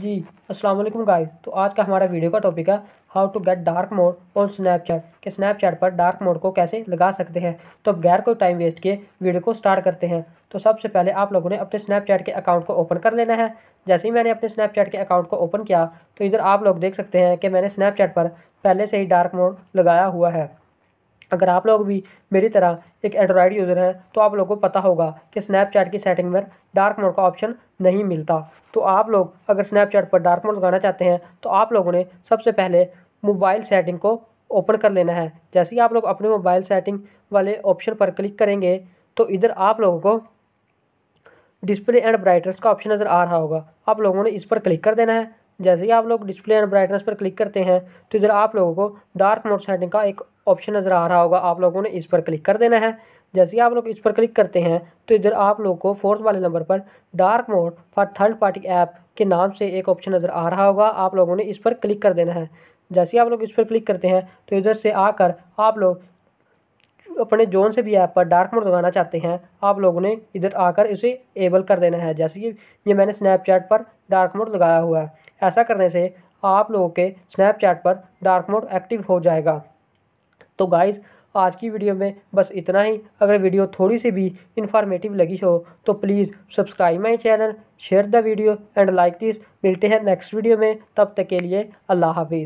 जी अस्सलाम वालेकुम गाइस तो आज का हमारा वीडियो का टॉपिक है how to get dark mode on Snapchat कि स्नैपचैट पर डार्क मोड को कैसे लगा सकते हैं तो अब गैर कोई टाइम वेस्ट किए वीडियो को स्टार्ट करते हैं तो सबसे पहले आप लोगों ने अपने स्नैपचैट के अकाउंट को ओपन कर लेना है जैसे ही मैंने अपने स्नैपचैट के अकाउंट को ओपन किया तो इधर आप लोग देख सकते हैं कि मैंने स्नैपचैट पर पहले से ही डार्क मोड लगाया हुआ है अगर आप लोग भी मेरी तरह एक एंड्रॉयड यूज़र हैं तो आप लोगों को पता होगा कि स्नैपचैट की सेटिंग में डार्क मोड का ऑप्शन नहीं मिलता तो आप लोग अगर स्नैपचैट पर डार्क मोड लगाना चाहते हैं तो आप लोगों ने सबसे पहले मोबाइल सेटिंग को ओपन कर लेना है जैसे ही आप लोग अपने मोबाइल सेटिंग वाले ऑप्शन पर क्लिक करेंगे तो इधर आप लोगों को डिस्प्ले एंड ब्राइटनेस का ऑप्शन नज़र आ रहा होगा आप लोगों ने इस पर क्लिक कर देना है जैसे ही आप लोग डिस्प्ले एंड ब्राइटनेस पर क्लिक करते हैं तो इधर आप लोगों को डार्क मोड सेटिंग का एक ऑप्शन नज़र आ रहा होगा आप लोगों ने इस पर क्लिक कर देना है जैसे ही आप लोग इस पर क्लिक करते हैं तो इधर आप लोग को फोर्थ वाले नंबर पर dark mode for third party app के नाम से एक ऑप्शन नज़र आ रहा होगा आप लोगों ने इस पर क्लिक कर देना है जैसे ही आप लोग इस पर क्लिक करते हैं तो इधर से आकर आप लोग अपने जोन से भी ऐप पर डार्क मोड लगाना चाहते हैं आप लोगों ने इधर आकर इसे एबल कर देना है जैसे कि ये मैंने स्नैपचैट पर डार्क मोड लगाया हुआ है ऐसा करने से आप लोगों के स्नैपचैट पर डार्क मोड एक्टिव हो जाएगा तो गाइज़ आज की वीडियो में बस इतना ही अगर वीडियो थोड़ी सी भी इंफॉर्मेटिव लगी हो तो please subscribe my channel share the video and like this मिलते हैं नेक्स्ट वीडियो में तब तक के लिए अल्लाह हाफिज़